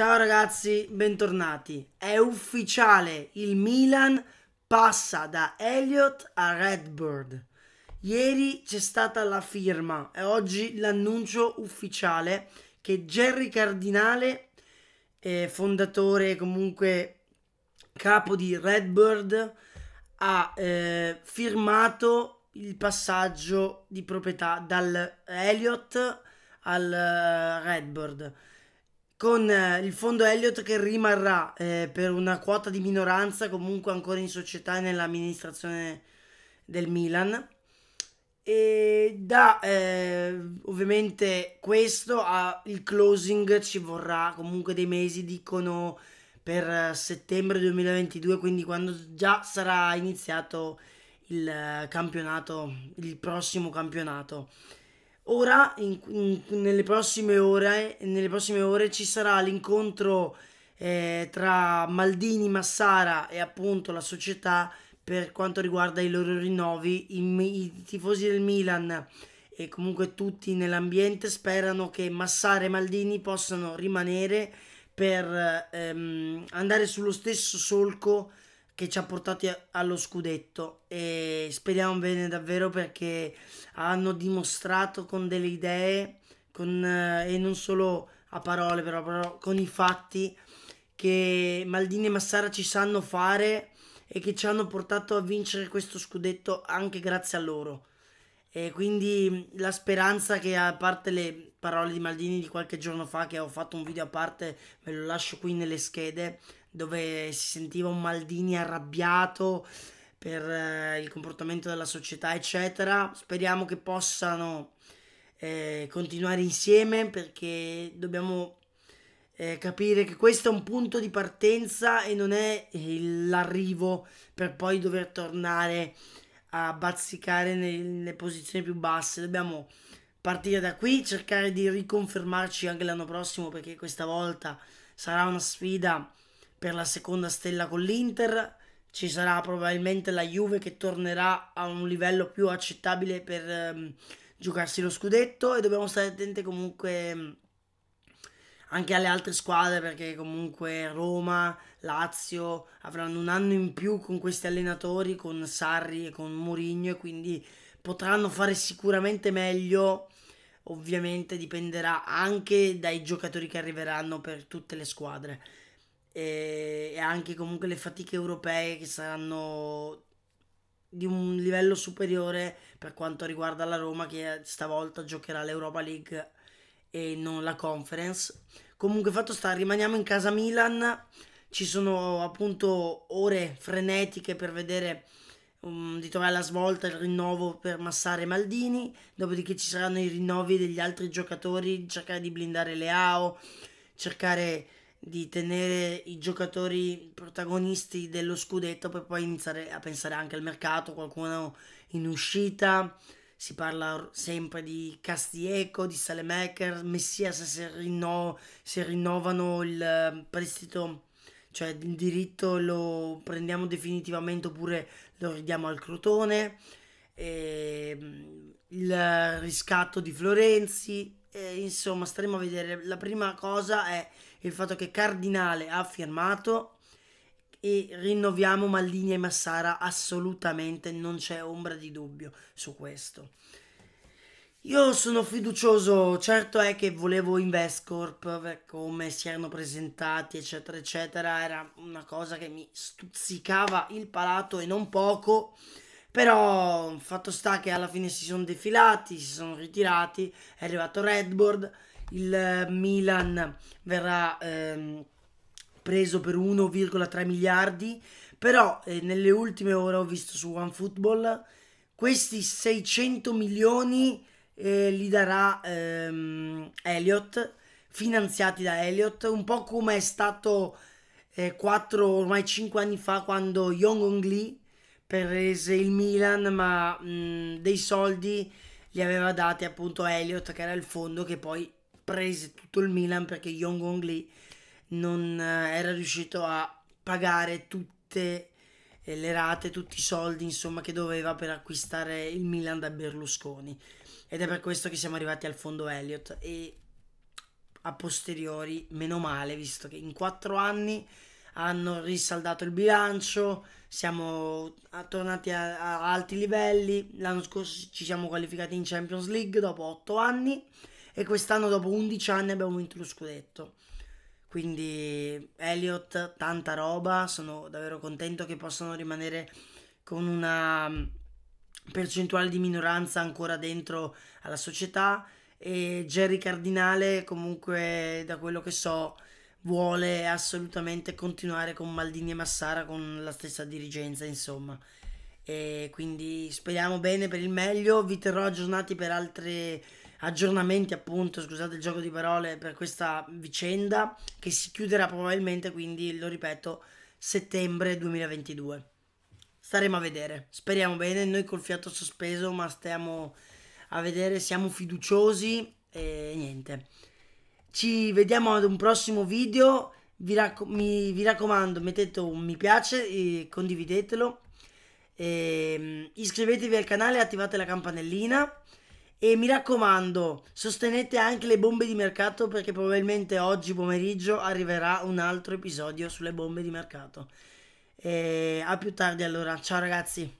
Ciao ragazzi, bentornati. È ufficiale, il Milan passa da Elliot a Redbird. Ieri c'è stata la firma e oggi l'annuncio ufficiale che Jerry Cardinale, eh, fondatore comunque capo di Redbird, ha eh, firmato il passaggio di proprietà dal Elliot al eh, Redbird con eh, il fondo Elliott che rimarrà eh, per una quota di minoranza comunque ancora in società e nell'amministrazione del Milan e da eh, ovviamente questo al closing ci vorrà comunque dei mesi dicono per eh, settembre 2022 quindi quando già sarà iniziato il eh, campionato il prossimo campionato Ora, in, in, nelle, prossime ore, nelle, prossime ore, ci sarà l'incontro eh, tra Maldini, Massara e appunto la società per quanto riguarda i loro rinnovi. I, i tifosi del Milan e comunque tutti nell'ambiente sperano che Massara e Maldini possano rimanere per ehm, andare sullo stesso solco che ci ha portati allo scudetto e speriamo bene davvero perché hanno dimostrato con delle idee con, eh, e non solo a parole però, però, con i fatti che Maldini e Massara ci sanno fare e che ci hanno portato a vincere questo scudetto anche grazie a loro e quindi mm, la speranza che a parte le parole di Maldini di qualche giorno fa che ho fatto un video a parte ve lo lascio qui nelle schede dove si sentiva un Maldini arrabbiato per eh, il comportamento della società, eccetera. Speriamo che possano eh, continuare insieme perché dobbiamo eh, capire che questo è un punto di partenza e non è eh, l'arrivo per poi dover tornare a bazzicare nelle posizioni più basse. Dobbiamo partire da qui, cercare di riconfermarci anche l'anno prossimo perché questa volta sarà una sfida per la seconda stella con l'Inter, ci sarà probabilmente la Juve che tornerà a un livello più accettabile per ehm, giocarsi lo scudetto e dobbiamo stare attenti comunque ehm, anche alle altre squadre perché comunque Roma, Lazio avranno un anno in più con questi allenatori, con Sarri e con Mourinho e quindi potranno fare sicuramente meglio. Ovviamente dipenderà anche dai giocatori che arriveranno per tutte le squadre e, e anche comunque le fatiche europee che saranno di un livello superiore per quanto riguarda la Roma che stavolta giocherà l'Europa League e non la Conference. Comunque fatto sta, rimaniamo in casa Milan, ci sono appunto ore frenetiche per vedere um, di trovare la svolta, il rinnovo per Massare Maldini, dopodiché ci saranno i rinnovi degli altri giocatori, cercare di blindare Leao, cercare di tenere i giocatori protagonisti dello scudetto per poi iniziare a pensare anche al mercato, qualcuno in uscita, si parla sempre di Castieco, di Salemaker, Messias se, rinno, se rinnovano il ehm, prestito, cioè il diritto lo prendiamo definitivamente oppure lo ridiamo al Crotone, e, ehm, il riscatto di Florenzi, e, insomma, staremo a vedere. La prima cosa è il fatto che Cardinale ha firmato e rinnoviamo Maldini e Massara assolutamente, non c'è ombra di dubbio su questo. Io sono fiducioso, certo è che volevo Investcorp, eh, come si erano presentati, eccetera, eccetera, era una cosa che mi stuzzicava il palato e non poco però fatto sta che alla fine si sono defilati, si sono ritirati, è arrivato Redboard, il eh, Milan verrà ehm, preso per 1,3 miliardi, però eh, nelle ultime ore ho visto su OneFootball questi 600 milioni eh, li darà ehm, Elliot, finanziati da Elliot, un po' come è stato eh, 4, ormai 5 anni fa quando Yong Young Lee prese il Milan, ma mh, mm, dei soldi li aveva dati appunto Elliot, che era il fondo che poi prese tutto il Milan perché Yong Hong Lee non eh, era riuscito a pagare tutte eh, le rate, tutti i soldi insomma che doveva per acquistare il Milan da Berlusconi ed è per questo che siamo arrivati al fondo Elliot e a posteriori meno male visto che in quattro anni hanno risaldato il bilancio, siamo tornati a, a alti livelli, l'anno scorso ci siamo qualificati in Champions League dopo 8 anni e quest'anno dopo 11 anni abbiamo vinto lo scudetto. Quindi Elliot, tanta roba, sono davvero contento che possano rimanere con una mm, percentuale di minoranza ancora dentro alla società e Jerry Cardinale comunque da quello che so vuole assolutamente continuare con Maldini e Massara con la stessa dirigenza, insomma. E quindi speriamo bene per il meglio, vi terrò aggiornati per altri aggiornamenti, appunto, scusate il gioco di parole, per questa vicenda che si chiuderà probabilmente, quindi lo ripeto, settembre 2022. Staremo a vedere, speriamo bene, noi col fiato sospeso, ma stiamo a vedere, siamo fiduciosi e niente. Ci vediamo ad un prossimo video. Vi, raccom- mi, vi raccomando, mettete un mi piace e condividetelo. E, ehm, iscrivetevi al canale attivate la campanellina. E mi raccomando, sostenete anche le bombe di mercato perché probabilmente oggi pomeriggio arriverà un altro episodio sulle bombe di mercato. E ehm, a più tardi allora, ciao ragazzi!